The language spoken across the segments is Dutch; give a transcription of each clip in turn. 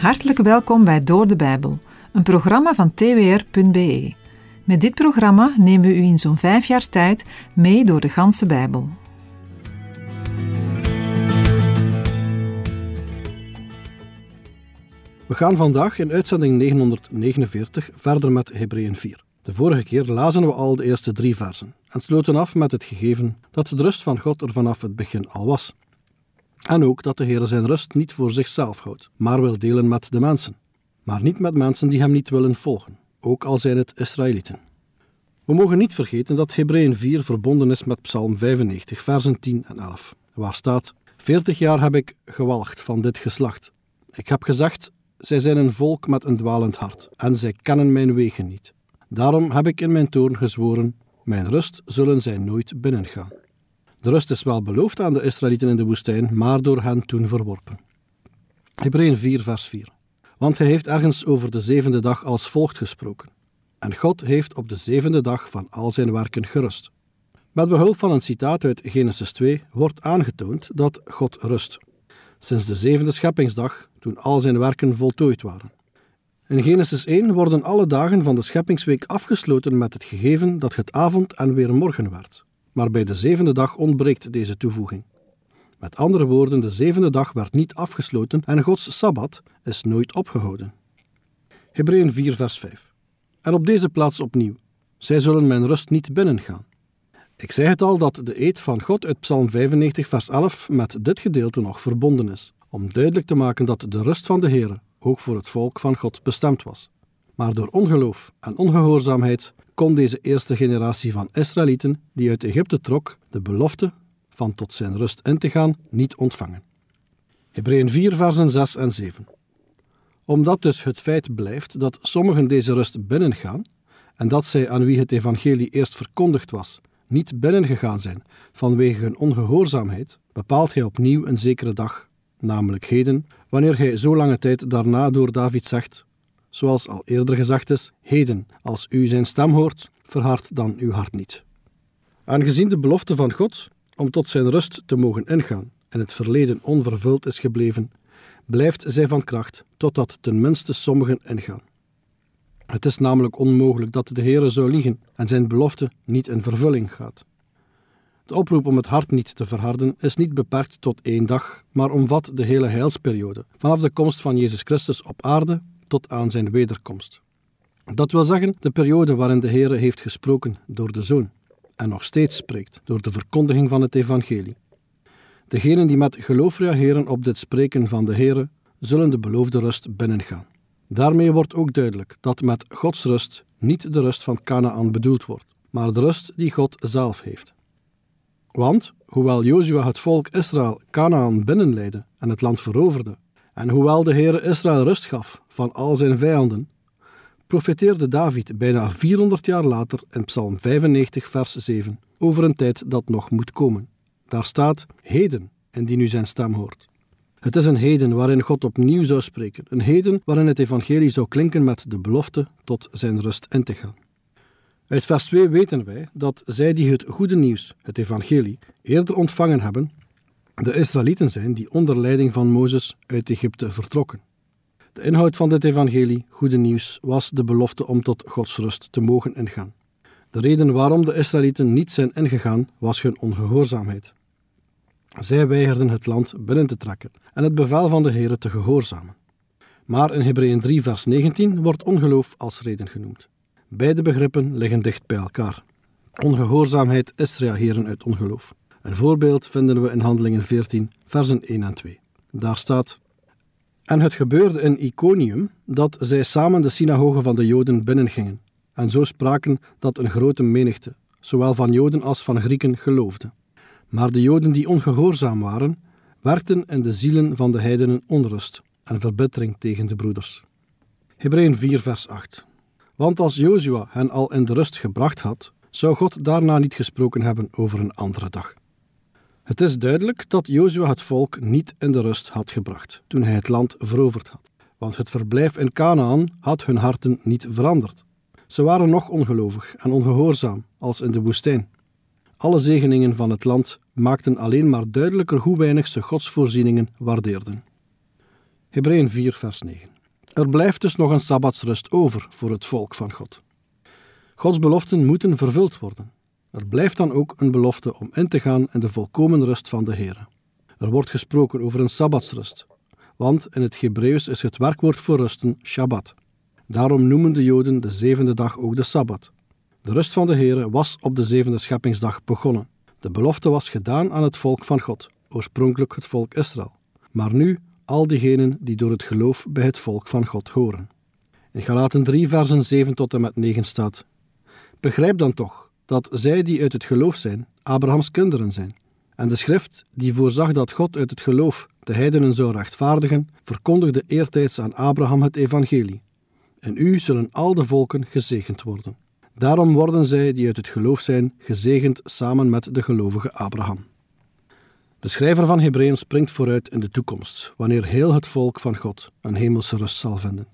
Hartelijk welkom bij Door de Bijbel, een programma van twr.be. Met dit programma nemen we u in zo'n vijf jaar tijd mee door de ganse Bijbel. We gaan vandaag in uitzending 949 verder met Hebreeën 4. De vorige keer lazen we al de eerste drie versen en sloten af met het gegeven dat de rust van God er vanaf het begin al was. En ook dat de Heer zijn rust niet voor zichzelf houdt, maar wil delen met de mensen. Maar niet met mensen die hem niet willen volgen, ook al zijn het Israëlieten. We mogen niet vergeten dat Hebreeën 4 verbonden is met Psalm 95, versen 10 en 11, waar staat: Veertig jaar heb ik gewalgd van dit geslacht. Ik heb gezegd: zij zijn een volk met een dwalend hart, en zij kennen mijn wegen niet. Daarom heb ik in mijn toorn gezworen: mijn rust zullen zij nooit binnengaan. De rust is wel beloofd aan de Israëlieten in de woestijn, maar door hen toen verworpen. Hebreeën 4, vers 4. Want hij heeft ergens over de zevende dag als volgt gesproken. En God heeft op de zevende dag van al zijn werken gerust. Met behulp van een citaat uit Genesis 2 wordt aangetoond dat God rust. Sinds de zevende scheppingsdag, toen al zijn werken voltooid waren. In Genesis 1 worden alle dagen van de scheppingsweek afgesloten met het gegeven dat het avond en weer morgen werd maar bij de zevende dag ontbreekt deze toevoeging. Met andere woorden, de zevende dag werd niet afgesloten en Gods Sabbat is nooit opgehouden. Hebreeën 4, vers 5. En op deze plaats opnieuw. Zij zullen mijn rust niet binnengaan. Ik zei het al dat de eed van God uit Psalm 95, vers 11 met dit gedeelte nog verbonden is, om duidelijk te maken dat de rust van de Heer ook voor het volk van God bestemd was. Maar door ongeloof en ongehoorzaamheid kon deze eerste generatie van Israëlieten die uit Egypte trok de belofte van tot zijn rust in te gaan niet ontvangen. Hebreeën 4, versen 6 en 7. Omdat dus het feit blijft dat sommigen deze rust binnengaan en dat zij aan wie het evangelie eerst verkondigd was, niet binnengegaan zijn vanwege hun ongehoorzaamheid, bepaalt hij opnieuw een zekere dag, namelijk heden, wanneer hij zo lange tijd daarna door David zegt: Zoals al eerder gezegd is, heden, als u zijn stem hoort, verhard dan uw hart niet. Aangezien de belofte van God om tot zijn rust te mogen ingaan en het verleden onvervuld is gebleven, blijft zij van kracht totdat tenminste sommigen ingaan. Het is namelijk onmogelijk dat de Heere zou liegen en zijn belofte niet in vervulling gaat. De oproep om het hart niet te verharden is niet beperkt tot één dag, maar omvat de hele heilsperiode, vanaf de komst van Jezus Christus op aarde tot aan zijn wederkomst. Dat wil zeggen de periode waarin de Heere heeft gesproken door de Zoon en nog steeds spreekt door de verkondiging van het Evangelie. Degenen die met geloof reageren op dit spreken van de Heere zullen de beloofde rust binnengaan. Daarmee wordt ook duidelijk dat met Gods rust niet de rust van Canaan bedoeld wordt, maar de rust die God zelf heeft. Want, hoewel Jozua het volk Israël Canaan binnenleidde en het land veroverde, en hoewel de Heere Israël rust gaf van al zijn vijanden, profeteerde David bijna 400 jaar later in Psalm 95, vers 7, over een tijd dat nog moet komen. Daar staat heden, en die nu zijn stem hoort. Het is een heden waarin God opnieuw zou spreken, een heden waarin het evangelie zou klinken met de belofte tot zijn rust in te gaan. Uit vers 2 weten wij dat zij die het goede nieuws, het evangelie, eerder ontvangen hebben, de Israëlieten zijn die onder leiding van Mozes uit Egypte vertrokken. De inhoud van dit evangelie, goede nieuws, was de belofte om tot Gods rust te mogen ingaan. De reden waarom de Israëlieten niet zijn ingegaan was hun ongehoorzaamheid. Zij weigerden het land binnen te trekken en het bevel van de Heere te gehoorzamen. Maar in Hebreeën 3, vers 19 wordt ongeloof als reden genoemd. Beide begrippen liggen dicht bij elkaar. Ongehoorzaamheid is reageren uit ongeloof. Een voorbeeld vinden we in Handelingen 14, versen 1 en 2. Daar staat: En het gebeurde in Iconium dat zij samen de synagogen van de Joden binnengingen, en zo spraken dat een grote menigte, zowel van Joden als van Grieken, geloofde. Maar de Joden die ongehoorzaam waren, werkten in de zielen van de heidenen onrust en verbittering tegen de broeders. Hebreeën 4, vers 8. Want als Jozua hen al in de rust gebracht had, zou God daarna niet gesproken hebben over een andere dag. Het is duidelijk dat Jozua het volk niet in de rust had gebracht toen hij het land veroverd had, want het verblijf in Canaan had hun harten niet veranderd. Ze waren nog ongelovig en ongehoorzaam als in de woestijn. Alle zegeningen van het land maakten alleen maar duidelijker hoe weinig ze Gods voorzieningen waardeerden. Hebreeën 4, vers 9. Er blijft dus nog een sabbatsrust over voor het volk van God. Gods beloften moeten vervuld worden. Er blijft dan ook een belofte om in te gaan in de volkomen rust van de Heer. Er wordt gesproken over een sabbatsrust, want in het Hebreeuws is het werkwoord voor rusten Shabbat. Daarom noemen de Joden de zevende dag ook de Sabbat. De rust van de Heer was op de zevende scheppingsdag begonnen. De belofte was gedaan aan het volk van God, oorspronkelijk het volk Israël, maar nu al diegenen die door het geloof bij het volk van God horen. In Galaten 3, versen 7 tot en met 9 staat: Begrijp dan toch dat zij die uit het geloof zijn, Abrahams kinderen zijn. En de schrift, die voorzag dat God uit het geloof de heidenen zou rechtvaardigen, verkondigde eertijds aan Abraham het evangelie. En u zullen al de volken gezegend worden. Daarom worden zij die uit het geloof zijn gezegend samen met de gelovige Abraham. De schrijver van Hebreeën springt vooruit in de toekomst, wanneer heel het volk van God een hemelse rust zal vinden.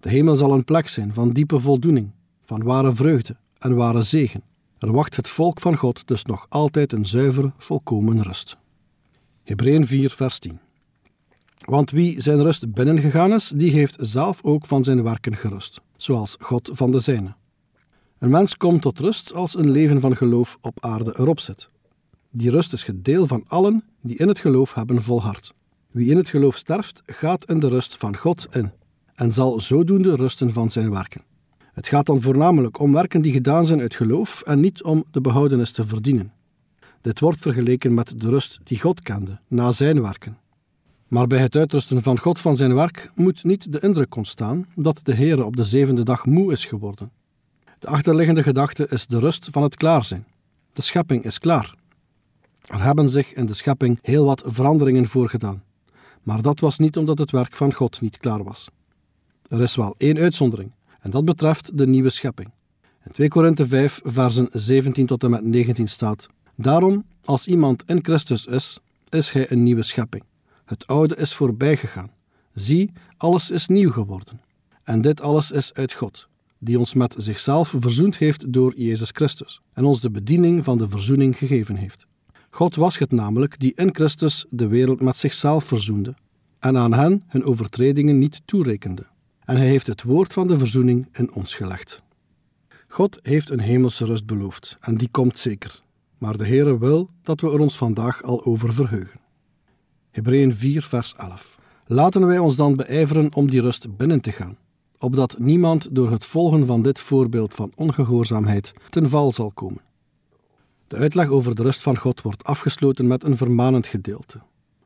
De hemel zal een plek zijn van diepe voldoening, van ware vreugde, en ware zegen Er wacht het volk van God dus nog altijd een zuiver, volkomen rust. Hebreeën 4, vers 10. Want wie zijn rust binnengegaan is, die heeft zelf ook van zijn werken gerust, zoals God van de zijne. Een mens komt tot rust als een leven van geloof op aarde erop zit. Die rust is gedeel van allen die in het geloof hebben volhard. Wie in het geloof sterft, gaat in de rust van God in en zal zodoende rusten van zijn werken. Het gaat dan voornamelijk om werken die gedaan zijn uit geloof en niet om de behoudenis te verdienen. Dit wordt vergeleken met de rust die God kende na zijn werken. Maar bij het uitrusten van God van zijn werk moet niet de indruk ontstaan dat de Heere op de zevende dag moe is geworden. De achterliggende gedachte is de rust van het klaar zijn. De schepping is klaar. Er hebben zich in de schepping heel wat veranderingen voorgedaan. Maar dat was niet omdat het werk van God niet klaar was. Er is wel één uitzondering. En dat betreft de nieuwe schepping. In 2 Korinthe 5, versen 17 tot en met 19 staat: Daarom, als iemand in Christus is, is hij een nieuwe schepping. Het oude is voorbij gegaan. Zie, alles is nieuw geworden. En dit alles is uit God, die ons met zichzelf verzoend heeft door Jezus Christus en ons de bediening van de verzoening gegeven heeft. God was het namelijk die in Christus de wereld met zichzelf verzoende en aan hen hun overtredingen niet toerekende en hij heeft het woord van de verzoening in ons gelegd. God heeft een hemelse rust beloofd en die komt zeker. Maar de Heere wil dat we er ons vandaag al over verheugen. Hebreeën 4, vers 11. Laten wij ons dan beijveren om die rust binnen te gaan, opdat niemand door het volgen van dit voorbeeld van ongehoorzaamheid ten val zal komen. De uitleg over de rust van God wordt afgesloten met een vermanend gedeelte.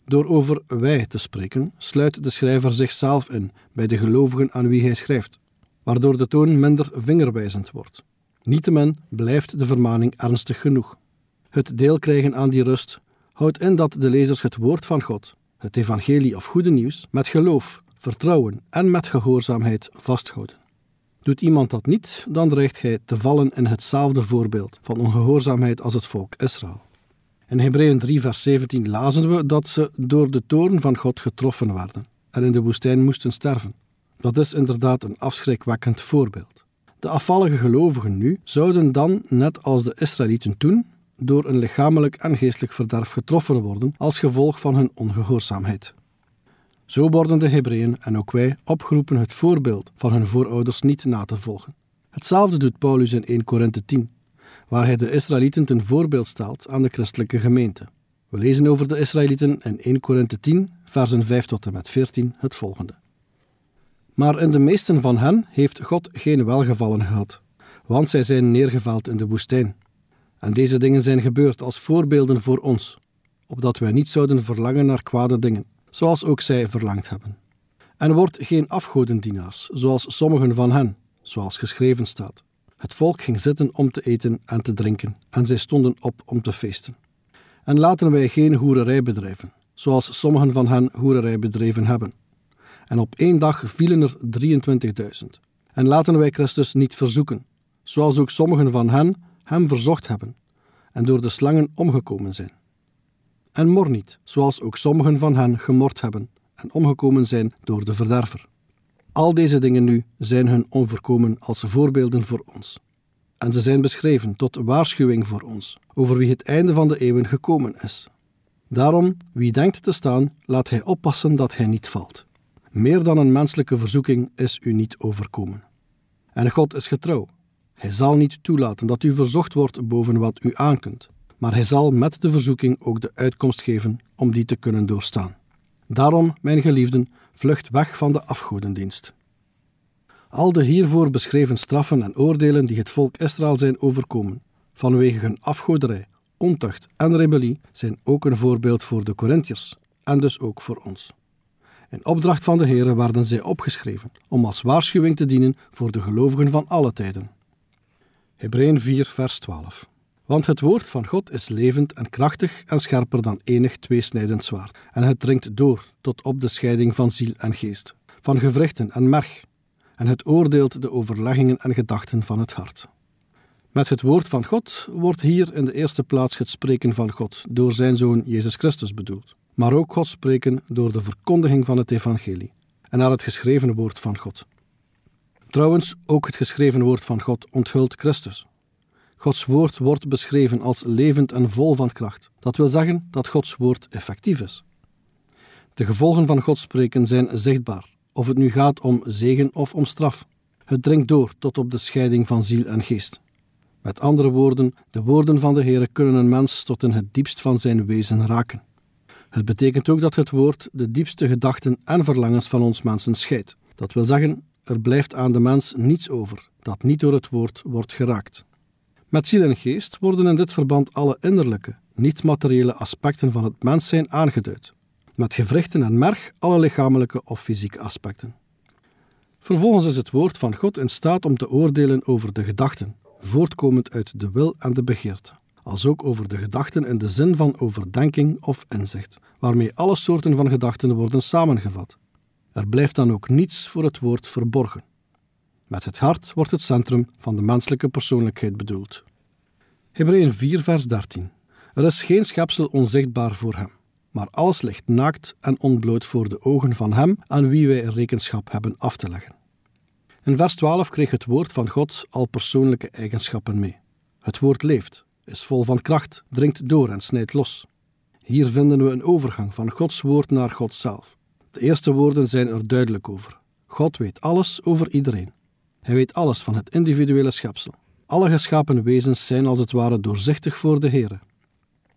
Door over wij te spreken, sluit de schrijver zichzelf in bij de gelovigen aan wie hij schrijft, waardoor de toon minder vingerwijzend wordt. Niettemin blijft de vermaning ernstig genoeg. Het deel krijgen aan die rust houdt in dat de lezers het woord van God, het evangelie of goede nieuws, met geloof, vertrouwen en met gehoorzaamheid vasthouden. Doet iemand dat niet, dan dreigt hij te vallen in hetzelfde voorbeeld van ongehoorzaamheid als het volk Israël. In Hebreeën 3, vers 17 lazen we dat ze door de toorn van God getroffen werden en in de woestijn moesten sterven. Dat is inderdaad een afschrikwekkend voorbeeld. De afvallige gelovigen nu zouden dan, net als de Israëlieten toen, door een lichamelijk en geestelijk verderf getroffen worden als gevolg van hun ongehoorzaamheid. Zo worden de Hebreeën en ook wij opgeroepen het voorbeeld van hun voorouders niet na te volgen. Hetzelfde doet Paulus in 1 Korinthe 10 waar hij de Israëlieten ten voorbeeld stelt aan de christelijke gemeente. We lezen over de Israëlieten in 1 Korinthe 10, versen 5 tot en met 14 het volgende. Maar in de meesten van hen heeft God geen welgevallen gehad, want zij zijn neergevaald in de woestijn. En deze dingen zijn gebeurd als voorbeelden voor ons, opdat wij niet zouden verlangen naar kwade dingen, zoals ook zij verlangd hebben. En wordt geen afgodendienaars, zoals sommigen van hen, zoals geschreven staat. Het volk ging zitten om te eten en te drinken, en zij stonden op om te feesten. En laten wij geen hoererij bedrijven, zoals sommigen van hen hoererij bedreven hebben. En op één dag vielen er 23.000. En laten wij Christus niet verzoeken, zoals ook sommigen van hen hem verzocht hebben, en door de slangen omgekomen zijn. En mor niet, zoals ook sommigen van hen gemord hebben, en omgekomen zijn door de verderver. Al deze dingen nu zijn hun onverkomen als voorbeelden voor ons. En ze zijn beschreven tot waarschuwing voor ons, over wie het einde van de eeuwen gekomen is. Daarom, wie denkt te staan, laat hij oppassen dat hij niet valt. Meer dan een menselijke verzoeking is u niet overkomen. En God is getrouw. Hij zal niet toelaten dat u verzocht wordt boven wat u aankunt, maar hij zal met de verzoeking ook de uitkomst geven om die te kunnen doorstaan. Daarom, mijn geliefden, vlucht weg van de afgodendienst. Al de hiervoor beschreven straffen en oordelen die het volk Israël zijn overkomen, vanwege hun afgoderij, ontucht en rebellie, zijn ook een voorbeeld voor de Corinthiërs en dus ook voor ons. In opdracht van de Here werden zij opgeschreven, om als waarschuwing te dienen voor de gelovigen van alle tijden. Hebreeën 4, vers 12. Want het woord van God is levend en krachtig en scherper dan enig tweesnijdend zwaard. En het dringt door tot op de scheiding van ziel en geest, van gewrichten en merg. En het oordeelt de overleggingen en gedachten van het hart. Met het woord van God wordt hier in de eerste plaats het spreken van God door zijn zoon Jezus Christus bedoeld, maar ook God spreken door de verkondiging van het evangelie en naar het geschreven woord van God. Trouwens, ook het geschreven woord van God onthult Christus. Gods woord wordt beschreven als levend en vol van kracht. Dat wil zeggen dat Gods woord effectief is. De gevolgen van Gods spreken zijn zichtbaar, of het nu gaat om zegen of om straf. Het dringt door tot op de scheiding van ziel en geest. Met andere woorden, de woorden van de Heer kunnen een mens tot in het diepst van zijn wezen raken. Het betekent ook dat het woord de diepste gedachten en verlangens van ons mensen scheidt. Dat wil zeggen, er blijft aan de mens niets over dat niet door het woord wordt geraakt. Met ziel en geest worden in dit verband alle innerlijke, niet-materiële aspecten van het mens zijn aangeduid. Met gewrichten en merg alle lichamelijke of fysieke aspecten. Vervolgens is het woord van God in staat om te oordelen over de gedachten, voortkomend uit de wil en de begeerte, als ook over de gedachten in de zin van overdenking of inzicht, waarmee alle soorten van gedachten worden samengevat. Er blijft dan ook niets voor het woord verborgen. Met het hart wordt het centrum van de menselijke persoonlijkheid bedoeld. Hebreeën 4, vers 13. Er is geen schepsel onzichtbaar voor hem, maar alles ligt naakt en onbloot voor de ogen van hem aan wie wij rekenschap hebben af te leggen. In vers 12 kreeg het woord van God al persoonlijke eigenschappen mee. Het woord leeft, is vol van kracht, dringt door en snijdt los. Hier vinden we een overgang van Gods woord naar God zelf. De eerste woorden zijn er duidelijk over. God weet alles over iedereen. Hij weet alles van het individuele schepsel. Alle geschapen wezens zijn als het ware doorzichtig voor de Heer.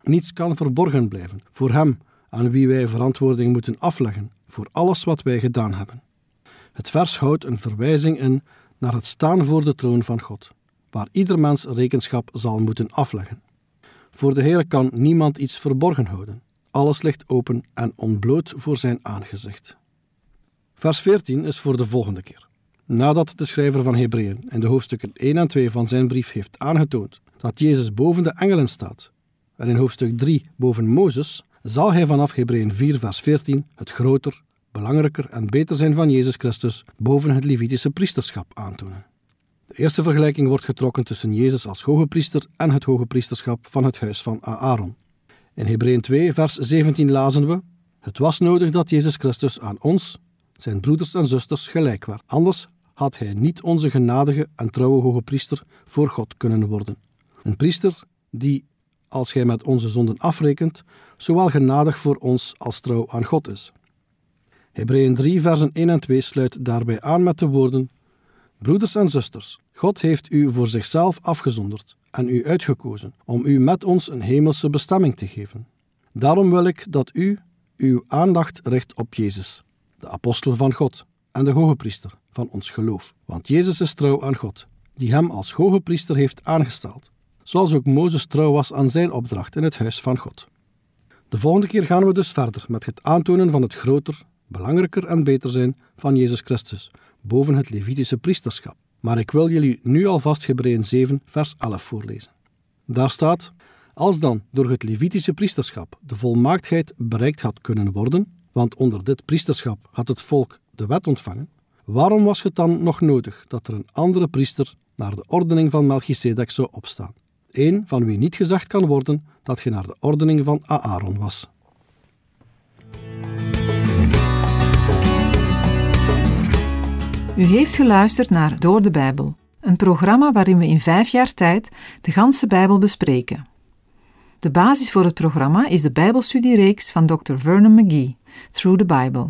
Niets kan verborgen blijven voor Hem, aan wie wij verantwoording moeten afleggen voor alles wat wij gedaan hebben. Het vers houdt een verwijzing in naar het staan voor de troon van God, waar ieder mens rekenschap zal moeten afleggen. Voor de Heer kan niemand iets verborgen houden. Alles ligt open en ontbloot voor zijn aangezicht. Vers 14 is voor de volgende keer nadat de schrijver van Hebreeën in de hoofdstukken 1 en 2 van zijn brief heeft aangetoond dat Jezus boven de engelen staat en in hoofdstuk 3 boven Mozes, zal hij vanaf Hebreeën 4 vers 14 het groter, belangrijker en beter zijn van Jezus Christus boven het Levitische priesterschap aantonen. De eerste vergelijking wordt getrokken tussen Jezus als hoge priester en het hoge priesterschap van het huis van Aaron. In Hebreeën 2 vers 17 lazen we: Het was nodig dat Jezus Christus aan ons, zijn broeders en zusters, gelijk werd, anders had hij niet onze genadige en trouwe hoge priester voor God kunnen worden. Een priester die, als hij met onze zonden afrekent, zowel genadig voor ons als trouw aan God is. Hebreeën 3, versen 1 en 2 sluit daarbij aan met de woorden: Broeders en zusters, God heeft u voor zichzelf afgezonderd en u uitgekozen om u met ons een hemelse bestemming te geven. Daarom wil ik dat u uw aandacht richt op Jezus, de apostel van God en de hogepriester van ons geloof. Want Jezus is trouw aan God, die hem als hogepriester heeft aangesteld, zoals ook Mozes trouw was aan zijn opdracht in het huis van God. De volgende keer gaan we dus verder met het aantonen van het groter, belangrijker en beter zijn van Jezus Christus, boven het Levitische priesterschap. Maar ik wil jullie nu alvast Hebreeën 7, vers 11 voorlezen. Daar staat: Als dan door het Levitische priesterschap de volmaaktheid bereikt had kunnen worden, want onder dit priesterschap had het volk de wet ontvangen, waarom was het dan nog nodig dat er een andere priester naar de ordening van Melchizedek zou opstaan? Eén van wie niet gezegd kan worden dat je naar de ordening van Aaron was. U heeft geluisterd naar Door de Bijbel, een programma waarin we in vijf jaar tijd de ganse Bijbel bespreken. De basis voor het programma is de Bijbelstudiereeks van Dr. Vernon McGee, Through the Bible.